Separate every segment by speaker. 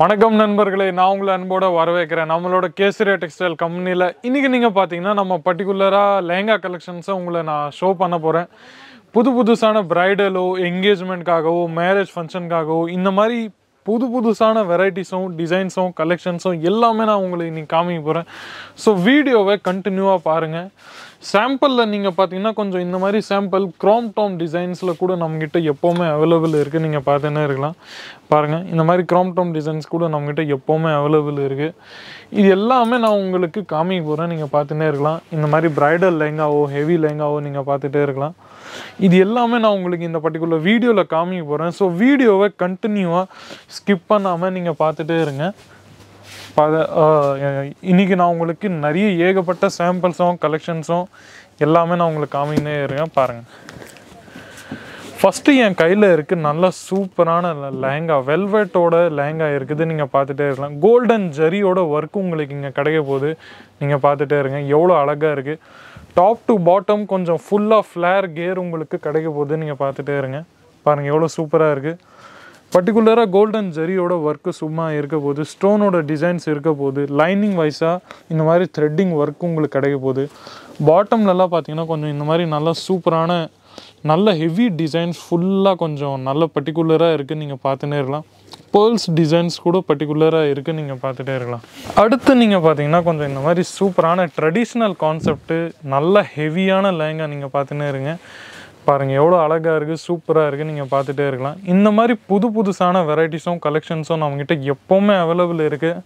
Speaker 1: வணக்கம் நண்பர்களே நான் உங்களை அன்போட வரவேற்கிறேன் நம்மளோட கேசரியா டெக்ஸ்டைல் கம்பெனியில் இன்றைக்கி நீங்கள் பார்த்தீங்கன்னா நம்ம பர்டிகுலராக லேங்கா கலெக்ஷன்ஸை உங்களை நான் ஷோ பண்ண போகிறேன் புது புதுசான ப்ரைடலோ என்கேஜ்மெண்ட்காகவோ மேரேஜ் ஃபங்க்ஷனுக்காகவோ இந்த மாதிரி புது புதுசான வெரைட்டிஸும் டிசைன்ஸும் கலெக்ஷன்ஸும் எல்லாமே நான் உங்களுக்கு இன்றைக்கி காமிக்க போகிறேன் ஸோ வீடியோவை கண்டினியூவாக பாருங்கள் சாம்பிளில் நீங்கள் பார்த்தீங்கன்னா கொஞ்சம் இந்த மாதிரி சாம்பிள் க்ரோம் டோம் டிசைன்ஸில் கூட நம்மக்கிட்ட எப்போவுமே அவைலபிள் இருக்குது நீங்கள் பார்த்துன்னே இருக்கலாம் பாருங்கள் இந்த மாதிரி க்ரோம் டோம் டிசைன்ஸ் கூட நம்மகிட்ட எப்போவுமே அவைலபிள் இருக்குது இது எல்லாமே நான் உங்களுக்கு காமிக்க போகிறேன் நீங்கள் பார்த்துன்னே இருக்கலாம் இந்த மாதிரி ப்ரைடல் லெங்காவோ ஹெவி லெங்காவோ நீங்கள் பார்த்துட்டே இருக்கலாம் இது எல்லாமே நான் உங்களுக்கு இந்த பர்டிகுலர் வீடியோவில் காமிக்க போகிறேன் ஸோ வீடியோவை கண்டினியூவாக ஸ்கிப் பண்ணாமல் நீங்கள் பார்த்துட்டே இருங்க பல இன்றைக்கி நான் உங்களுக்கு நிறைய ஏகப்பட்ட சாம்பிள்ஸும் கலெக்ஷன்ஸும் எல்லாமே நான் உங்களுக்கு காமினே இருக்கேன் பாருங்கள் ஃபஸ்ட்டு என் கையில் இருக்குது நல்லா சூப்பரான லேங்கா வெல்வெட்டோட லேங்கா இருக்குது நீங்கள் பார்த்துட்டே இருக்கலாம் கோல்டன் ஜரியோட ஒர்க் உங்களுக்கு இங்கே கிடைக்க போகுது நீங்கள் பார்த்துட்டே இருங்க எவ்வளோ அழகாக இருக்குது டாப் டு பாட்டம் கொஞ்சம் ஃபுல்லாக ஃப்ளேர் கேர் உங்களுக்கு கிடைக்க போகுது நீங்கள் பார்த்துட்டே இருங்க பாருங்கள் எவ்வளோ சூப்பராக இருக்குது பர்டிகுலராக கோல்டன் ஜரியோட ஒர்க்கு சும்மா இருக்க போது ஸ்டோனோட டிசைன்ஸ் இருக்க போது லைனிங் வைஸாக இந்த மாதிரி த்ரெட்டிங் ஒர்க்கு உங்களுக்கு கிடைக்க போகுது பாட்டம்லலாம் பார்த்தீங்கன்னா கொஞ்சம் இந்த மாதிரி நல்லா சூப்பரான நல்ல ஹெவி டிசைன்ஸ் ஃபுல்லாக கொஞ்சம் நல்ல பர்டிகுலராக இருக்குது நீங்கள் பார்த்துட்டே இருக்கலாம் பேர்ல்ஸ் டிசைன்ஸ் கூட பர்டிகுலராக இருக்குது நீங்கள் பார்த்துட்டே இருக்கலாம் அடுத்து நீங்கள் பார்த்தீங்கன்னா கொஞ்சம் இந்த மாதிரி சூப்பரான ட்ரெடிஷ்னல் கான்செப்ட்டு நல்ல ஹெவியான லேங்காக நீங்கள் பார்த்துன்னே இருங்க பாருங்கள் எவ்வளோ அழகாக இருக்குது சூப்பராக இருக்குது நீங்கள் பார்த்துட்டே இருக்கலாம் இந்த மாதிரி புது புதுசான வெரைட்டிஸும் கலெக்ஷன்ஸும் நம்மக்கிட்ட எப்போவுமே அவைலபிள் இருக்குது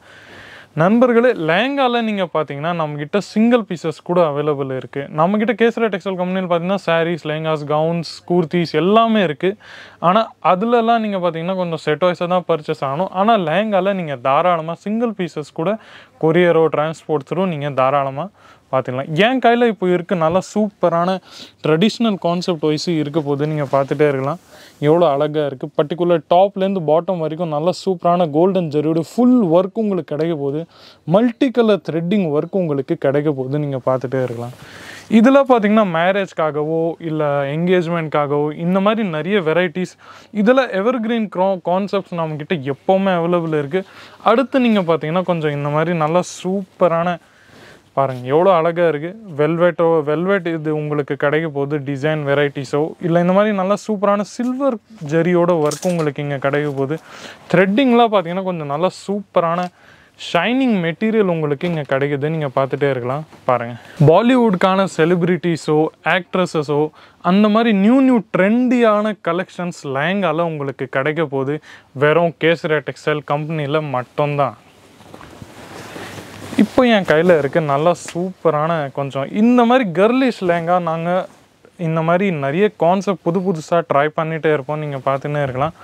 Speaker 1: நண்பர்களே லேங்காவில் நீங்கள் பார்த்தீங்கன்னா நம்மக்கிட்ட சிங்கிள் பீசஸ் கூட அவைலபிள் இருக்குது நம்மக்கிட்ட கேசரா டெக்ஸ்டைல் கம்பெனியில் பார்த்தீங்கன்னா சாரீஸ் லேங்காஸ் கவுன்ஸ் கூர்த்திஸ் எல்லாமே இருக்குது ஆனால் அதிலலாம் நீங்கள் பார்த்தீங்கன்னா கொஞ்சம் செட் வாய்ஸாக தான் பர்ச்சேஸ் ஆகணும் ஆனால் லேங்காவில் நீங்கள் தாராளமாக சிங்கிள் பீசஸ் கூட கொரியரோ டிரான்ஸ்போர்ட் த்ரூ நீங்கள் தாராளமாக பார்த்துக்கலாம் என் கையில் இப்போ இருக்க நல்லா சூப்பரான ட்ரெடிஷ்னல் கான்செப்ட் வைஸு இருக்க போது நீங்கள் பார்த்துட்டே இருக்கலாம் எவ்வளோ அழகாக இருக்குது பர்டிகுலர் டாப்லேருந்து பாட்டம் வரைக்கும் நல்லா சூப்பரான கோல்டன் ஜரியோடு ஃபுல் ஒர்க் உங்களுக்கு கிடைக்க போகுது மல்டி கலர் த்ரெட்டிங் ஒர்க் உங்களுக்கு கிடைக்க போகுது நீங்கள் பார்த்துட்டே இருக்கலாம் இதில் பார்த்தீங்கன்னா மேரேஜ்க்காகவோ இல்லை என்கேஜ்மெண்ட்காகவோ இந்த மாதிரி நிறைய வெரைட்டிஸ் இதில் எவர் கிரீன் க்ரோ கான்செப்ட்ஸ் நம்மக்கிட்ட எப்போவுமே அவைலபிள் இருக்குது அடுத்து நீங்கள் பார்த்தீங்கன்னா கொஞ்சம் இந்த மாதிரி நல்லா சூப்பரான பாருங்கள் எவ்வளோ அழகாக இருக்குது வெல்வெட்டோ வெல்வெட் இது உங்களுக்கு கிடைக்க போகுது டிசைன் வெரைட்டிஸோ இல்லை இந்த மாதிரி நல்லா சூப்பரான சில்வர் ஜரியோட ஒர்க் உங்களுக்கு இங்கே கிடைக்க போகுது த்ரெட்டிங்லாம் பார்த்தீங்கன்னா கொஞ்சம் நல்லா சூப்பரான ஷைனிங் மெட்டீரியல் உங்களுக்கு இங்கே கிடைக்குது நீங்கள் பார்த்துட்டே இருக்கலாம் பாருங்கள் பாலிவுட்கான செலிப்ரிட்டிஸோ ஆக்ட்ரஸஸோ அந்த மாதிரி நியூ நியூ ட்ரெண்டியான கலெக்ஷன்ஸ் லேங்கால உங்களுக்கு கிடைக்க போகுது வெறும் கேசரா டெக்ஸ்டைல் கம்பெனியில் மட்டும்தான் இப்போ என் கையில் இருக்குது நல்லா சூப்பரான கொஞ்சம் இந்த மாதிரி கர்லிஷ் லேங்காக நாங்கள் இந்த மாதிரி நிறைய கான்செப்ட் புது புதுசாக ட்ரை பண்ணிகிட்டே இருப்போம் நீங்கள் பார்த்துன்னே இருக்கலாம்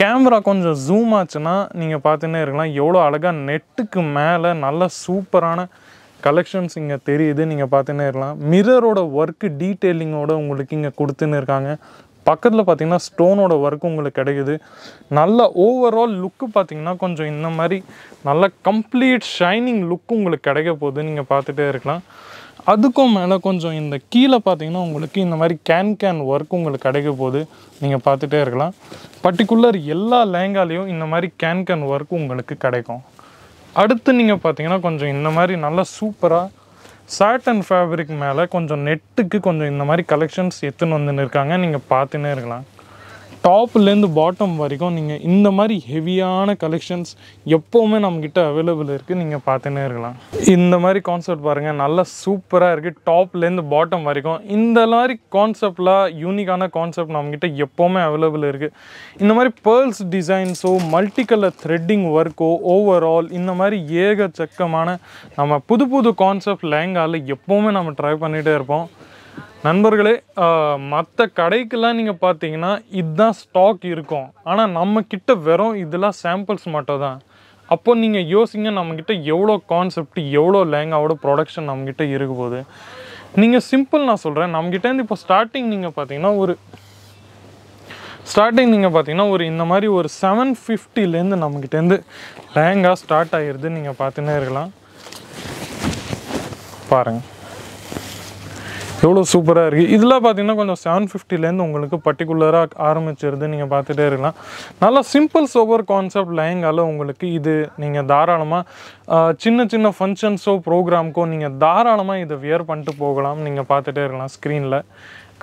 Speaker 1: கேமரா கொஞ்சம் ஜூம் ஆச்சுன்னா நீங்கள் பார்த்துன்னே இருக்கலாம் எவ்வளோ அழகாக நெட்டுக்கு மேலே நல்ல சூப்பரான கலெக்ஷன்ஸ் இங்கே தெரியுது நீங்கள் பார்த்துன்னே இருக்கலாம் மிரரோட ஒர்க்கு டீட்டெயிலிங்கோடு உங்களுக்கு இங்கே கொடுத்துன்னு இருக்காங்க பக்கத்தில் பார்த்தீங்கன்னா ஸ்டோனோட ஒர்க் உங்களுக்கு கிடைக்குது நல்ல ஓவரால் லுக்கு பார்த்திங்கன்னா கொஞ்சம் இந்த மாதிரி நல்ல கம்ப்ளீட் ஷைனிங் லுக் உங்களுக்கு கிடைக்க போகுது நீங்கள் பார்த்துட்டே இருக்கலாம் அதுக்கும் மேலே கொஞ்சம் இந்த கீழே பார்த்தீங்கன்னா உங்களுக்கு இந்த மாதிரி கேன் கேன் ஒர்க் உங்களுக்கு கிடைக்க போகுது நீங்கள் பார்த்துட்டே இருக்கலாம் பர்டிகுலர் எல்லா லேங்காலேயும் இந்த மாதிரி கேன் கேன் ஒர்க் உங்களுக்கு கிடைக்கும் அடுத்து நீங்கள் பார்த்தீங்கன்னா கொஞ்சம் இந்த மாதிரி நல்லா சூப்பராக அண்ட் ஃபேப்ரிக் மேலே கொஞ்சம் நெட்டுக்கு கொஞ்சம் இந்த மாதிரி கலெக்ஷன்ஸ் எத்துன்னு வந்துன்னு இருக்காங்க நீங்கள் பார்த்துன்னே இருக்கலாம் டாப்லேருந்து பாட்டம் வரைக்கும் நீங்கள் இந்த மாதிரி ஹெவியான கலெக்ஷன்ஸ் எப்போவுமே நம்மக்கிட்ட அவைலபிள் இருக்குது நீங்கள் பார்த்துன்னே இருக்கலாம் இந்த மாதிரி கான்செப்ட் பாருங்கள் நல்லா சூப்பராக இருக்குது டாப்லேருந்து பாட்டம் வரைக்கும் இந்த மாதிரி கான்செப்ட்லாம் யூனிக்கான கான்செப்ட் நம்மக்கிட்ட எப்போவுமே அவைலபிள் இருக்குது இந்த மாதிரி பேர்ல்ஸ் டிசைன்ஸோ மல்டி கலர் த்ரெட்டிங் ஒர்க்கோ ஓவரால் இந்த மாதிரி ஏகச்சக்கமான நம்ம புது புது கான்செப்ட் லேங்காவில் எப்போவுமே நம்ம ட்ரை பண்ணிகிட்டே இருப்போம் நண்பர்களே மற்ற கடைக்கெல்லாம் நீங்கள் பார்த்தீங்கன்னா இதுதான் ஸ்டாக் இருக்கும் ஆனால் நம்மக்கிட்ட வெறும் இதெல்லாம் சாம்பிள்ஸ் மட்டும் தான் அப்போ நீங்கள் யோசிங்க நம்மக்கிட்ட எவ்வளோ கான்செப்ட் எவ்வளோ லேங்காவோட ப்ரொடக்ஷன் நம்மக்கிட்ட இருக்கு போது நீங்கள் சிம்பிள் நான் சொல்கிறேன் நம்மக்கிட்டேருந்து இப்போ ஸ்டார்டிங் நீங்கள் பார்த்தீங்கன்னா ஒரு ஸ்டார்டிங் நீங்கள் பார்த்தீங்கன்னா ஒரு இந்த மாதிரி ஒரு செவன் ஃபிஃப்டிலேருந்து நம்மக்கிட்டேருந்து லேங்காக ஸ்டார்ட் ஆகிடுதுன்னு நீங்கள் பார்த்துன்னே இருக்கலாம் பாருங்கள் எவ்வளோ சூப்பராக இருக்குது இதெல்லாம் பார்த்தீங்கன்னா கொஞ்சம் செவன் ஃபிஃப்டிலேருந்து உங்களுக்கு பர்டிகுலராக ஆரம்பிச்சிருந்து நீங்கள் பார்த்துட்டே இருக்கலாம் நல்லா சிம்பிள் சோபர் கான்செப்ட் லெஹங்காவில் உங்களுக்கு இது நீங்கள் தாராளமாக சின்ன சின்ன ஃபங்க்ஷன்ஸோ ப்ரோக்ராம்க்கோ நீங்கள் தாராளமாக இதை வியர் பண்ணிட்டு போகலாம் நீங்கள் பார்த்துட்டே இருக்கலாம் ஸ்க்ரீனில்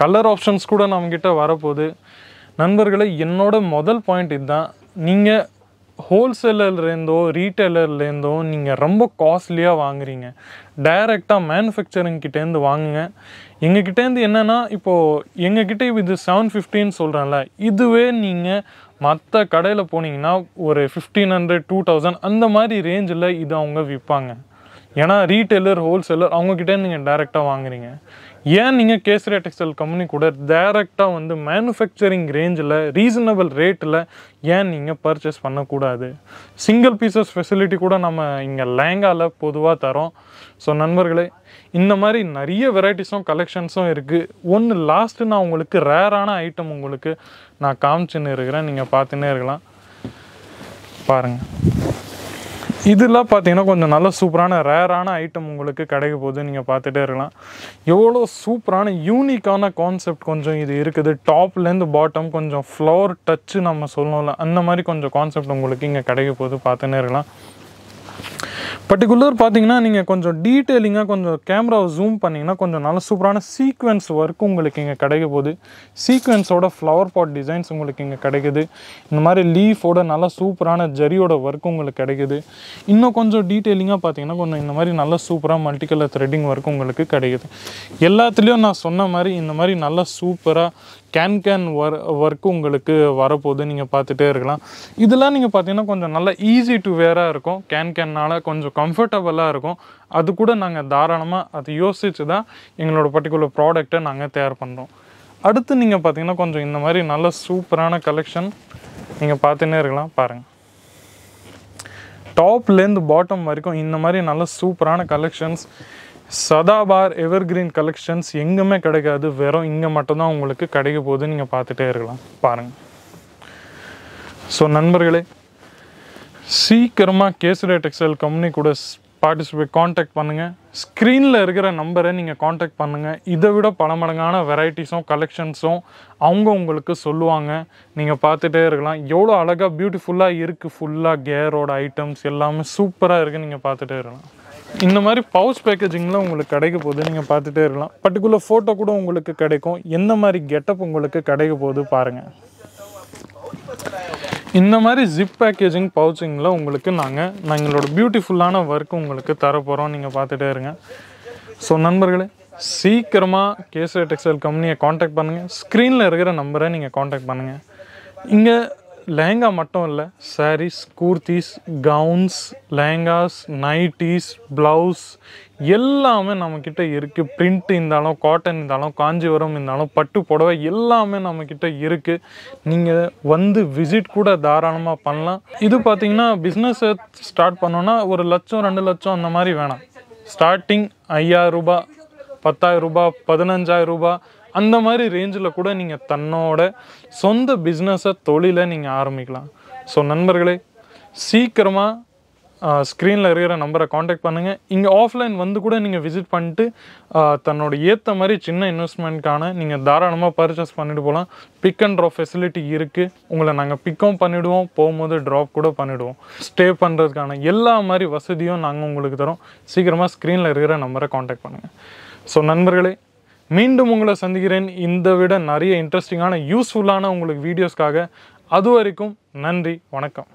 Speaker 1: கலர் ஆப்ஷன்ஸ் கூட நம்மக்கிட்ட வரப்போகுது நண்பர்களை என்னோட முதல் பாயிண்ட் இதுதான் நீங்கள் ஹோல்சேலர்லேருந்தோ ரீட்டைலர்லேருந்தோ நீங்கள் ரொம்ப காஸ்ட்லியாக வாங்குறீங்க டைரெக்டாக மேனுஃபேக்சரிங் கிட்டேருந்து வாங்குங்க எங்கள் கிட்டேருந்து என்னென்னா இப்போது எங்கள் கிட்டே இது செவன் ஃபிஃப்டின்னு சொல்கிறேன்ல இதுவே நீங்கள் மற்ற கடையில் போனீங்கன்னா ஒரு ஃபிஃப்டீன் ஹண்ட்ரட் டூ தௌசண்ட் அந்த மாதிரி ரேஞ்சில் இது அவங்க விற்பாங்க ஏன்னா ரீட்டைலர் ஹோல்சேலர் அவங்கக்கிட்டே நீங்கள் டைரெக்டாக வாங்குறீங்க ஏன் நீங்கள் கேசரியா டெக்ஸ்டைல் கம்பெனி கூட டைரெக்டாக வந்து மேனுஃபேக்சரிங் ரேஞ்சில் ரீசனபிள் ரேட்டில் ஏன் நீங்கள் பர்ச்சேஸ் பண்ணக்கூடாது சிங்கிள் பீசஸ் ஃபெசிலிட்டி கூட நம்ம இங்கே லேங்காவில் பொதுவாக தரோம் ஸோ நண்பர்களே இந்த மாதிரி நிறைய வெரைட்டிஸும் கலெக்ஷன்ஸும் இருக்குது ஒன்று லாஸ்ட்டு நான் உங்களுக்கு ரேரான ஐட்டம் உங்களுக்கு நான் காமிச்சுன்னு இருக்கிறேன் நீங்கள் பார்த்துன்னே இருக்கலாம் பாருங்கள் இதெல்லாம் பார்த்தீங்கன்னா கொஞ்சம் நல்ல சூப்பரான ரேரான ஐட்டம் உங்களுக்கு கிடைக்க போகுது நீங்கள் பார்த்துட்டே இருக்கலாம் எவ்வளோ சூப்பரான யூனிக்கான கான்செப்ட் கொஞ்சம் இது இருக்குது டாப்லேருந்து பாட்டம் கொஞ்சம் ஃப்ளோர் டச்சு நம்ம சொல்லணும்ல அந்த மாதிரி கொஞ்சம் கான்செப்ட் உங்களுக்கு இங்கே கிடைக்க போகுது பார்த்துன்னே இருக்கலாம் பர்டிகுலர் பார்த்தீங்கன்னா நீங்கள் கொஞ்சம் டீட்டெயிலிங்காக கொஞ்சம் கேமராவை ஜூம் பண்ணிங்கன்னா கொஞ்சம் நல்ல சூப்பரான சீக்வென்ஸ் ஒர்க் உங்களுக்கு இங்கே கிடைக்க போகுது சீக்வென்ஸோட ஃப்ளவர் பாட் டிசைன்ஸ் உங்களுக்கு இங்கே கிடைக்குது இந்த மாதிரி லீஃபோட நல்லா சூப்பரான ஜரியோட ஒர்க் உங்களுக்கு கிடைக்குது இன்னும் கொஞ்சம் டீட்டெயிலிங்காக பார்த்தீங்கன்னா கொஞ்சம் இந்த மாதிரி நல்ல சூப்பராக மல்டிகலர் த்ரெட்டிங் ஒர்க் உங்களுக்கு கிடைக்குது எல்லாத்துலேயும் நான் சொன்ன மாதிரி இந்த மாதிரி நல்லா சூப்பராக கேன் கேன் ஒர் ஒர்க்கு உங்களுக்கு வரப்போகுது நீங்கள் பார்த்துட்டே இருக்கலாம் இதெல்லாம் நீங்கள் பார்த்தீங்கன்னா கொஞ்சம் நல்லா ஈஸி டு வேராக இருக்கும் கேன் கேன்னால் கொஞ்சம் கம்ஃபர்டபுளாக இருக்கும் அது கூட நாங்கள் தாராளமாக அதை யோசித்து தான் எங்களோட பர்டிகுலர் ப்ராடக்டை நாங்கள் தயார் பண்ணுறோம் அடுத்து நீங்கள் பார்த்தீங்கன்னா கொஞ்சம் இந்த மாதிரி நல்ல சூப்பரான கலெக்ஷன் நீங்கள் பார்த்துன்னே இருக்கலாம் பாருங்கள் டாப்லேருந்து பாட்டம் வரைக்கும் இந்த மாதிரி நல்ல சூப்பரான கலெக்ஷன்ஸ் சதாபார் எவர்கிரீன் கலெக்ஷன்ஸ் எங்குமே கிடைக்காது வெறும் இங்கே மட்டும்தான் உங்களுக்கு கிடைக்க போகுதுன்னு நீங்கள் பார்த்துட்டே இருக்கலாம் பாருங்கள் ஸோ நண்பர்களே சீக்கிரமாக கேசரி டெக்ஸ்டைல் கம்பெனி கூட பார்ட்டிசிபேட் காண்டாக்ட் பண்ணுங்கள் ஸ்க்ரீனில் இருக்கிற நம்பரை நீங்கள் காண்டாக்ட் பண்ணுங்கள் இதை விட பல மடங்கான வெரைட்டிஸும் கலெக்ஷன்ஸும் அவங்க உங்களுக்கு சொல்லுவாங்க நீங்கள் பார்த்துட்டே இருக்கலாம் எவ்வளோ அழகாக பியூட்டிஃபுல்லாக இருக்குது ஃபுல்லாக கேரோட ஐட்டம்ஸ் எல்லாமே சூப்பராக இருக்குது நீங்கள் பார்த்துட்டே இருக்கலாம் இந்த மாதிரி பவுச் பேக்கேஜிங்கில் உங்களுக்கு கிடைக்க போகுது நீங்கள் பார்த்துட்டே இருக்கலாம் பர்டிகுலர் ஃபோட்டோ கூட உங்களுக்கு கிடைக்கும் எந்த மாதிரி கெட்டப் உங்களுக்கு கிடைக்க போகுது பாருங்கள் இந்த மாதிரி ஜிப் பேக்கேஜிங் பவுச்சிங்கில் உங்களுக்கு நாங்கள் எங்களோட பியூட்டிஃபுல்லான ஒர்க் உங்களுக்கு தரப்போகிறோம் நீங்கள் பார்த்துட்டே இருங்க ஸோ நண்பர்களே சீக்கிரமாக கேசரி டெக்ஸ்டைல் கம்பெனியை காண்டாக்ட் பண்ணுங்கள் ஸ்க்ரீனில் இருக்கிற நம்பரை நீங்கள் காண்டாக்ட் பண்ணுங்கள் இங்கே லேங்கா மட்டும் இல்லை saris kurtis gowns lehengas nighties blouse எல்லாமே நம்மக்கிட்ட இருக்குது பிரிண்ட் இருந்தாலும் காட்டன் இருந்தாலும் காஞ்சிபுரம் இருந்தாலும் பட்டு புடவை எல்லாமே நம்மக்கிட்ட இருக்குது நீங்கள் வந்து விசிட் கூட தாராளமாக பண்ணலாம் இது பார்த்தீங்கன்னா பிஸ்னஸ் ஸ்டார்ட் பண்ணோன்னா ஒரு லட்சம் ரெண்டு லட்சம் அந்த மாதிரி வேணாம் ஸ்டார்டிங் ஐயாயிரம் ரூபாய் பத்தாயிரம் ரூபாய் பதினஞ்சாயிரம் ரூபாய் அந்த மாதிரி ரேஞ்சில் கூட நீங்கள் தன்னோட சொந்த பிஸ்னஸை தொழிலை நீங்கள் ஆரம்பிக்கலாம் ஸோ நண்பர்களே சீக்கிரமாக ஸ்க்ரீனில் இருக்கிற நம்பரை காண்டாக்ட் பண்ணுங்கள் இங்கே ஆஃப்லைன் வந்து கூட நீங்கள் விசிட் பண்ணிட்டு தன்னோட ஏற்ற மாதிரி சின்ன இன்வெஸ்ட்மெண்ட்டுக்கான நீங்கள் தாராளமாக பர்ச்சேஸ் பண்ணிட்டு போகலாம் பிக் அண்ட் ட்ராப் ஃபெசிலிட்டி இருக்குது உங்களை நாங்கள் பிக்கும் பண்ணிவிடுவோம் போகும்போது ட்ராப் கூட பண்ணிவிடுவோம் ஸ்டே பண்ணுறதுக்கான எல்லா மாதிரி வசதியும் நாங்கள் உங்களுக்கு தரோம் சீக்கிரமாக ஸ்க்ரீனில் இருக்கிற நம்பரை காண்டாக்ட் பண்ணுங்கள் ஸோ நண்பர்களே மீண்டும் உங்களை சந்திக்கிறேன் இந்த விட நிறைய இன்ட்ரெஸ்டிங்கான யூஸ்ஃபுல்லான உங்களுக்கு வீடியோஸ்க்காக அது வரைக்கும் நன்றி வணக்கம்